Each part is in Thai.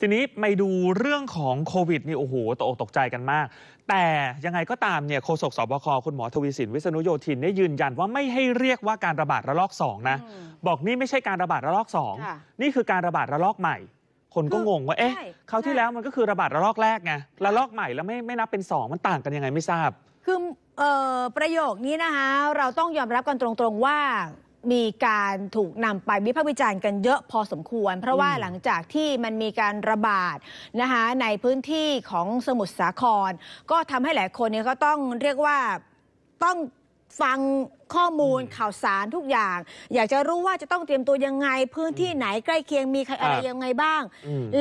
ทีนี้ไปดูเรื่องของโควิดนี่โอ้โหตกตกใจกันมาก แต่ยังไงก็ตามเนี่ยโฆษกสบคคุณหมอทวีสินวิษณุโยธินได้ยยืนยันว่าไม่ให้เรียกว่าการระบาดระลอกสองนะบอกนี่ไม่ใช่การระบาดระลอกสองนี่คือการระบาดระลอกใหม่ คนก็งงว่าเอ๊ะคราวที่แล้วมันก็คือระบาดระลอกแรกไงระลอกใหม่แล้วไม่ไม่นับเป็นสองมันต่างกันยังไงไม่ทราบ คือประโยคนี้นะคะเราต้องยอมรับกันตรง ๆว่ามีการถูกนำไปวิพากษ์วิจารณ์กันเยอะพอสมควร เพราะว่าหลังจากที่มันมีการระบาดนะคะในพื้นที่ของสมุทรสาคร ก็ทำให้หลายคนเนี่ยก็ต้องเรียกว่าต้องฟังข้อมูลข่าวสารทุกอย่าง อยากจะรู้ว่าจะต้องเตรียมตัวยังไง พื้นที่ไหนใกล้เคียงมีใครอะไรยังไงบ้าง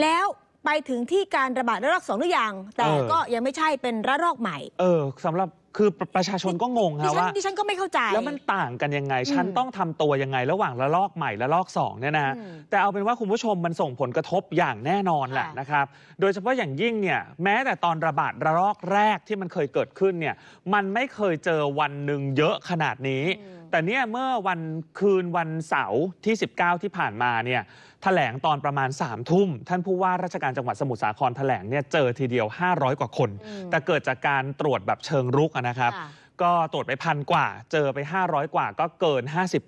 แล้วไปถึงที่การระบาดระลอกสองหรือยังแต่ก็ยังไม่ใช่เป็นระลอกใหม่ เออสำหรับคือประชาชนก็งงครับว่า ดิฉันก็ไม่เข้าใจ แล้วมันต่างกันยังไง ฉันต้องทำตัวยังไงระหว่างระลอกใหม่ละลอกสองเนี่ยนะแต่เอาเป็นว่าคุณผู้ชมมันส่งผลกระทบอย่างแน่นอนแหละนะครับโดยเฉพาะอย่างยิ่งเนี่ยแม้แต่ตอนระบาดระลอกแรกที่มันเคยเกิดขึ้นเนี่ยมันไม่เคยเจอวันหนึ่ง เยอะขนาดนี้แต่เนี่ยเมื่อวันคืนวันเสาร์ที่ 19 ที่ผ่านมาเนี่ยแถลงตอนประมาณ3ามทุ่มท่านผู้ว่าราชการจังหวัดสมุทรสาครแถลงเนี่ยเจอทีเดียว 500 กว่าคน แต่เกิดจากการตรวจแบบเชิงรุกนะครับก็ตรวจไปพันกว่า เจอไป 500 กว่าก็เกิน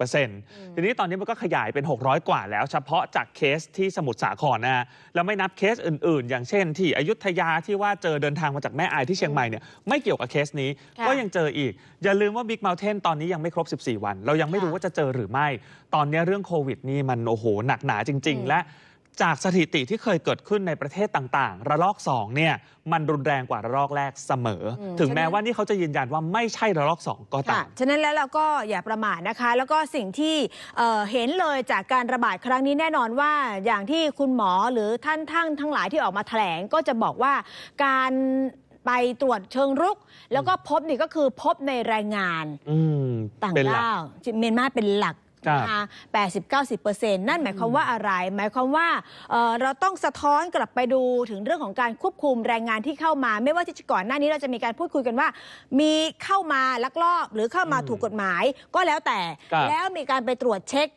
50%ทีนี้ตอนนี้มันก็ขยายเป็น 600 กว่าแล้วเฉพาะจากเคสที่สมุทรสาครนะแล้วไม่นับเคสอื่นๆ อย่างเช่น ที่อยุธยาที่ว่าเจอเดินทางมาจากแม่อายที่เชียงใหม่เนี่ยไม่เกี่ยวกับเคสนี้ ก็ยังเจออีก อย่าลืมว่าบิ๊กเมลเทนตอนนี้ยังไม่ครบ 14 วัน เรายังไม่รู้ว่าจะเจอหรือไม่ ตอนนี้เรื่องโควิด นี่มันโอ้โหหนักหนาจริง ๆ และจากสถิติที่เคยเกิดขึ้นในประเทศต่างๆ ระลอก2เนี่ยมันรุนแรงกว่าระลอกแรกเสมอ ถึงแม้ว่านี่เขาจะยืนยันว่าไม่ใช่ระลอก2ก็ตามฉะนั้นแล้วเราก็อย่าประมาทนะคะ แล้วก็สิ่งที่เห็นเลยจากการระบาดครั้งนี้แน่นอนว่า อย่างที่คุณหมอหรือท่านทั้งทั้งหลายที่ออกมาแถลง ก็จะบอกว่าการไปตรวจเชิงรุก แล้วก็พบนี่ก็คือพบในแรงงานต่างด้าวเมียนมาเป็นหลัก80-90%แปดสิบเก้าสิบเปอร์เซ็นต์นั่นหมายความว่าอะไร หมายความว่าเเราต้องสะท้อนกลับไปดูถึงเรื่องของการควบคุมแรงงานที่เข้ามา ไม่ว่าที่ก่อนหน้านี้เราจะมีการพูดคุยกันว่า มีเข้ามาลักลอบ หรือเข้ามาถูกกฎหมายก็แล้วแต่ แล้วมีการไปตรวจเช็ค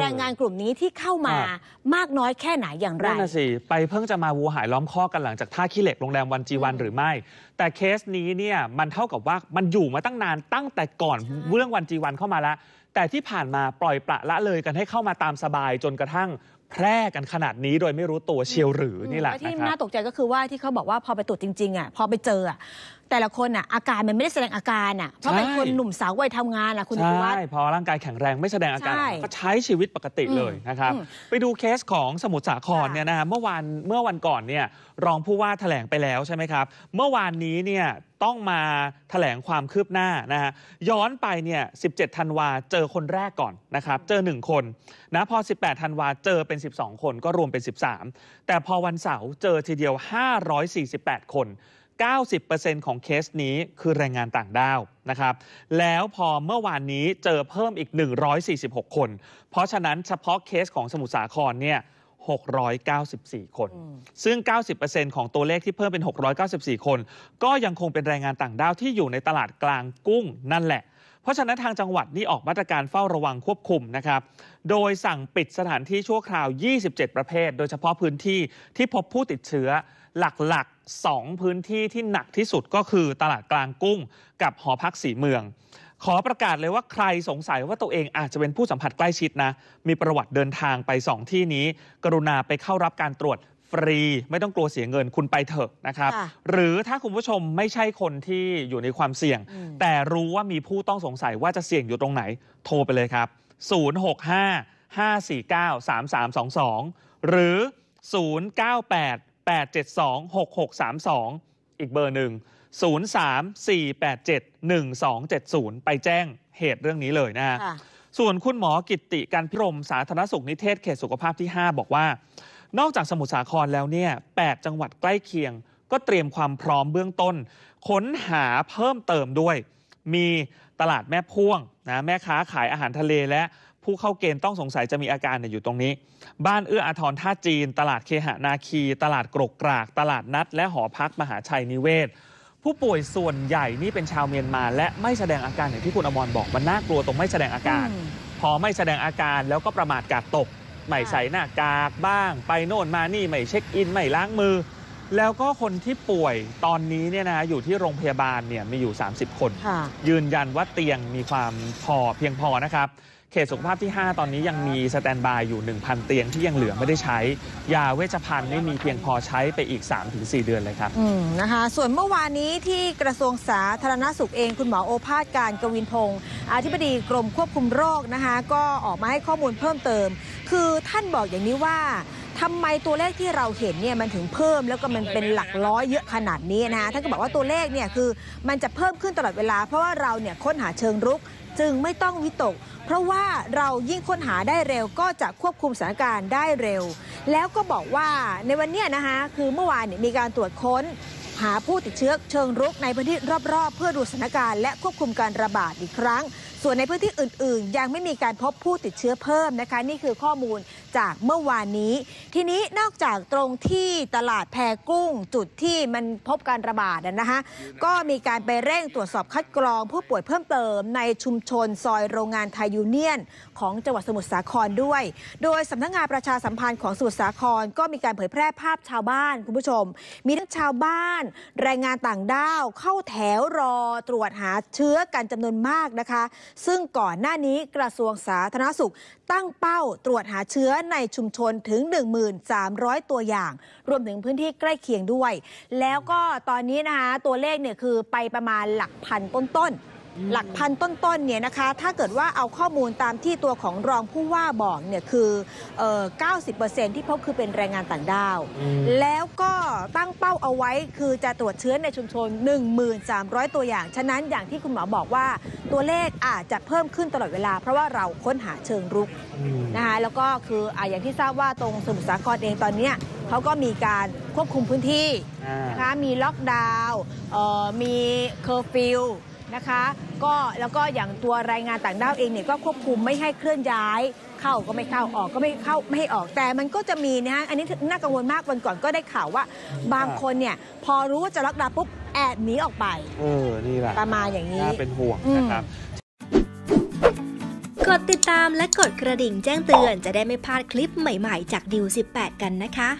แรงงานกลุ่มนี้ที่เข้ามามากน้อยแค่ไหนอย่างไรนั่นสิไปเพิ่งจะมาวัวหายล้อมข้อกกันหลังจากท่าขี้เหล็กโรงแรมวันจีวันหรือไม่ แต่เคสนี้เนี่ยมันเท่ากับว่ามันอยู่มาตั้งนานตั้งแต่ก่อนเรื่องวันจีวันเข้ามาแล้วแต่ที่ผ่านมาปล่อยปละละเลยกันให้เข้ามาตามสบายจนกระทั่งแพร่กันขนาดนี้โดยไม่รู้ตัวเชียวหรือนี่แหละที่น่าตกใจก็คือว่าที่เขาบอกว่าพอไปตรวจจริงๆอ่ะพอไปเจออ่ะแต่ละคนอ่ะอาการมันไม่ได้แสดงอาการอ่ะเพราะเป็นคนหนุ่มสาววัยทำงานอ่ะคุณุณวัฒน์พอร่างกายแข็งแรงไม่แสดงอาการก็ใช้ชีวิตปกติเลยนะครับ ไปดูเคสของสมุทรสาครเนี่ยนะเมื่อวันเมื่อวันก่อนเนี่ย รองผู้ว่าแถลงไปแล้วใช่ไหมครับ เมื่อวานนี้เนี่ยต้องมาถแถลงความคืบหน้านะฮะย้อนไปเนี่ย17ธันวาเจอคนแรกก่อนนะครับ เจอ 1 คนนะพอ 18ธันวาเจอเป็น 12 คนก็รวมเป็น 13 แต่พอวันเสาร์เจอทีเดียว 548 คน 90%ของเคสนี้คือแรงงานต่างด้าวนะครับ แล้วพอเมื่อวานนี้เจอเพิ่มอีก 146 คน เพราะฉะนั้นเฉพาะเคสของสมุทรสาครเนี่ย694 คน ซึ่ง 90%ของตัวเลขที่เพิ่มเป็น 694 คน ก็ยังคงเป็นแรงงานต่างด้าวที่อยู่ในตลาดกลางกุ้งนั่นแหละ เพราะฉะนั้นทางจังหวัดนี่ออกมาตรการเฝ้าระวังควบคุมนะครับ โดยสั่งปิดสถานที่ชั่วคราว 27 ประเภท โดยเฉพาะพื้นที่ที่พบผู้ติดเชื้อหลัก ๆ 2 พื้นที่ที่หนักที่สุดก็คือตลาดกลางกุ้ง กับหอพักสีเมืองขอประกาศเลยว่าใครสงสัยว่าตัวเองอาจจะเป็นผู้สัมผัสใกล้ชิดนะ มีประวัติเดินทางไป 2 ที่นี้ กรุณาไปเข้ารับการตรวจฟรี ไม่ต้องกลัวเสียเงินคุณไปเถอะนะครับ หรือถ้าคุณผู้ชมไม่ใช่คนที่อยู่ในความเสี่ยง แต่รู้ว่ามีผู้ต้องสงสัยว่าจะเสี่ยงอยู่ตรงไหน โทรไปเลยครับ 065-549-3322 หรือ 098-872-6632อีกเบอร์หนึ่ง034871270 ไปแจ้งเหตุเรื่องนี้เลยนะฮะส่วนคุณหมอกิติการพิรมสาธารณสุขนิเทศเขตสุขภาพที่ 5 บอกว่า นอกจากสมุทรสาครแล้วเนี่ย8จังหวัดใกล้เคียง ก็เตรียมความพร้อมเบื้องต้น ค้นหาเพิ่มเติมด้วย มีตลาดแม่พ่วงนะแม่ค้าขายอาหารทะเลและ ผู้เข้าเกณฑ์ต้องสงสัยจะมีอาการอยู่ตรงนี้ บ้านเอื้ออาทรท่าจีน ตลาดเคหานาคี ตลาดกรกกราก ตลาดนัด และหอพักมหาชัยนิเวศผู้ป่วยส่วนใหญ่นี่เป็นชาวเมียนมา และไม่แสดงอาการอย่างที่คุณอมรบอกมันน่ากลัวตรงไม่แสดงอาการ พอไม่แสดงอาการแล้วก็ประมาทกาดตกไม่ใส่หน้ากากบ้าง ไปโน่นมานี่ไม่เช็คอินไม่ล้างมือ แล้วก็คนที่ป่วยตอนนี้เนี่ยนะ อยู่ที่โรงพยาบาลเนี่ยมีอยู่ 30 คน ยืนยันว่าเตียงมีความพอเพียงพอนะครับเขตสุขภาพที่ 5 ตอนนี้ยังมีสแตนบายอยู่ 1,000 เตียงที่ยังเหลือไม่ได้ใช้ ยาเวชภัณฑ์ไม่มีเพียงพอใช้ไปอีก 3-4 เดือนเลยครับอืมนะคะส่วนเมื่อวานนี้ที่กระทรวงสาธารณสุขเอง คุณหมอโอภาสการกวินพงศ์อธิบดีกรมควบคุมโรคนะคะก็ออกมาให้ข้อมูลเพิ่มเติม คือท่านบอกอย่างนี้ว่าทำไมตัวเลขที่เราเห็นเนี่ยมันถึงเพิ่มแล้วก็มันเป็นหลักร้อยเยอะขนาดนี้นะคะท่านก็บอกว่าตัวเลขเนี่ยคือมันจะเพิ่มขึ้นตลอดเวลา เพราะว่าเราเนี่ยค้นหาเชิงรุกจึงไม่ต้องวิตกเพราะว่าเรายิ่งค้นหาได้เร็วก็จะควบคุมสถานการณ์ได้เร็ว แล้วก็บอกว่าในวันนี้นะคะคือเมื่อวานมีการตรวจค้น หาผู้ติดเชื้อเชิงรุก ในพื้นที่รอบๆ เพื่อดูสถานการณ์และควบคุมการระบาดอีกครั้ง ส่วนในพื้นที่อื่นๆ ยังไม่มีการพบผู้ติดเชื้อเพิ่มนะคะนี่คือข้อมูลจากเมื่อวานนี้ ทีนี้นอกจากตรงที่ตลาดแพกุ้งจุดที่มันพบการระบาดนะคะก็มีการไปเร่งตรวจสอบคัดกรองผู้ป่วยเพิ่มเติมในชุมชนซอยโรงงานไทยยูเนียน ของจังหวัดสมุทรสาครด้วย โดยสานักงงานประชาสัมพันธ์ของสมุทรสาครก็มีการเผยแพร่ภาพชาวบ้าน คุณผู้ชม มีทั้งชาวบ้านแรงงานต่างด้าว เข้าแถวรอตรวจหาเชื้อกันจำนวนมากนะคะ ซึ่งก่อนหน้านี้กระทรวงสาธารณสุข ตั้งเป้าตรวจหาเชื้อในชุมชนถึง 1,300 ตัวอย่าง รวมถึงพื้นที่ใกล้เคียงด้วย แล้วก็ตอนนี้นะคะ ตัวเลขเนี่ยคือไปประมาณหลักพันต้นๆหลักพันต้นๆเนี่ยนะคะ ถ้าเกิดว่าเอาข้อมูลตามที่ตัวของรองผู้ว่าบอกเนี่ย คือเก้าสิบเปอร์เซ็นที่พบคือเป็นแรงงานต่างด้าว แล้วก็ตั้งเป้าเอาไว้คือจะตรวจเชื้อในชุมชน 1,300 ตัวอย่าง ฉะนั้นอย่างที่คุณหมอบอกว่าตัวเลขอาจจะเพิ่มขึ้นตลอดเวลา เพราะว่าเราค้นหาเชิงรุกนะคะแล้วก็คือออย่างที่ทราบว่าตรงสมุทรสาครเองตอนนี้เขาก็มีการควบคุมพื้นที่นะคะ มีล็อกดาวน์มีเคอร์ฟิลนะคะก็แล้วก็อย่างตัวรายงานต่างด้าวเองเนี่ยก็ควบคุมไม่ให้เคลื่อนย้าย เข้าก็ไม่เข้าออกก็ไม่เข้าไม่ให้ออกแต่มันก็จะมีนะฮะอันนี้น่ากังวลมากวันก่อนก็ได้ข่าวว่า บางคนเนี่ยพอรู้ว่าจะล็อกดาวปุ๊บแอบหนีออกไปเออนี่แหละประมาณอย่างนี้น่าเป็นห่วงนะครับ กดติดตามและกดกระดิ่งแจ้งเตือน จะได้ไม่พลาดคลิปใหม่ ๆ จากดิว18 กันนะคะ